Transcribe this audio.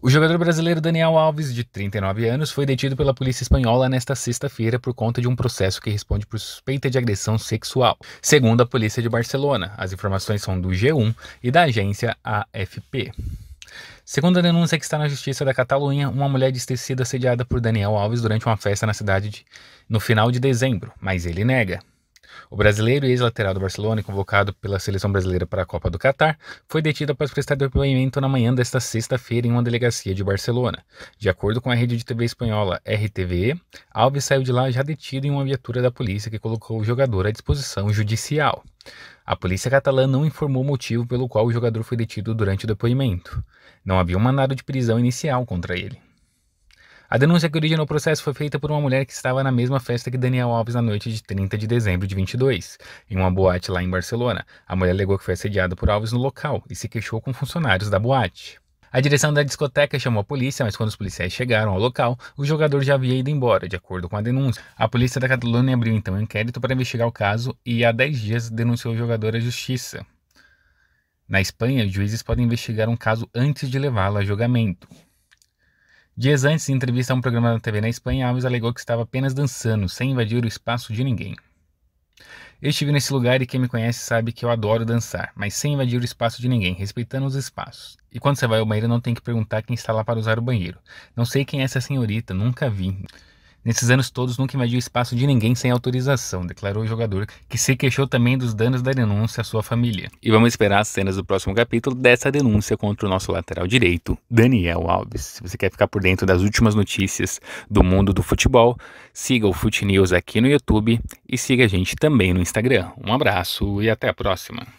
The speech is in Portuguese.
O jogador brasileiro Daniel Alves, de 39 anos, foi detido pela polícia espanhola nesta sexta-feira por conta de um processo que responde por suspeita de agressão sexual, segundo a polícia de Barcelona. As informações são do G1 e da agência AFP. Segundo a denúncia que está na justiça da Catalunha, uma mulher diz ter sido assediada por Daniel Alves durante uma festa na cidade de... no final de dezembro, mas ele nega. O brasileiro ex-lateral do Barcelona, convocado pela seleção brasileira para a Copa do Catar, foi detido após prestar depoimento na manhã desta sexta-feira em uma delegacia de Barcelona. De acordo com a rede de TV espanhola RTVE, Alves saiu de lá já detido em uma viatura da polícia que colocou o jogador à disposição judicial. A polícia catalã não informou o motivo pelo qual o jogador foi detido durante o depoimento. Não havia um mandado de prisão inicial contra ele. A denúncia que originou o processo foi feita por uma mulher que estava na mesma festa que Daniel Alves na noite de 30 de dezembro de 22, em uma boate lá em Barcelona. A mulher alegou que foi assediada por Alves no local e se queixou com funcionários da boate. A direção da discoteca chamou a polícia, mas quando os policiais chegaram ao local, o jogador já havia ido embora, de acordo com a denúncia. A polícia da Catalunha abriu então um inquérito para investigar o caso e há 10 dias denunciou o jogador à justiça. Na Espanha, juízes podem investigar um caso antes de levá-lo a julgamento. Dias antes, em entrevista a um programa da TV na Espanha, Alves alegou que estava apenas dançando, sem invadir o espaço de ninguém. Eu estive nesse lugar e quem me conhece sabe que eu adoro dançar, mas sem invadir o espaço de ninguém, respeitando os espaços. E quando você vai ao banheiro, não tem que perguntar quem está lá para usar o banheiro. Não sei quem é essa senhorita, nunca vi. Nesses anos todos, nunca invadiu espaço de ninguém sem autorização, declarou o jogador, que se queixou também dos danos da denúncia à sua família. E vamos esperar as cenas do próximo capítulo dessa denúncia contra o nosso lateral direito, Daniel Alves. Se você quer ficar por dentro das últimas notícias do mundo do futebol, siga o Fute News aqui no YouTube e siga a gente também no Instagram. Um abraço e até a próxima.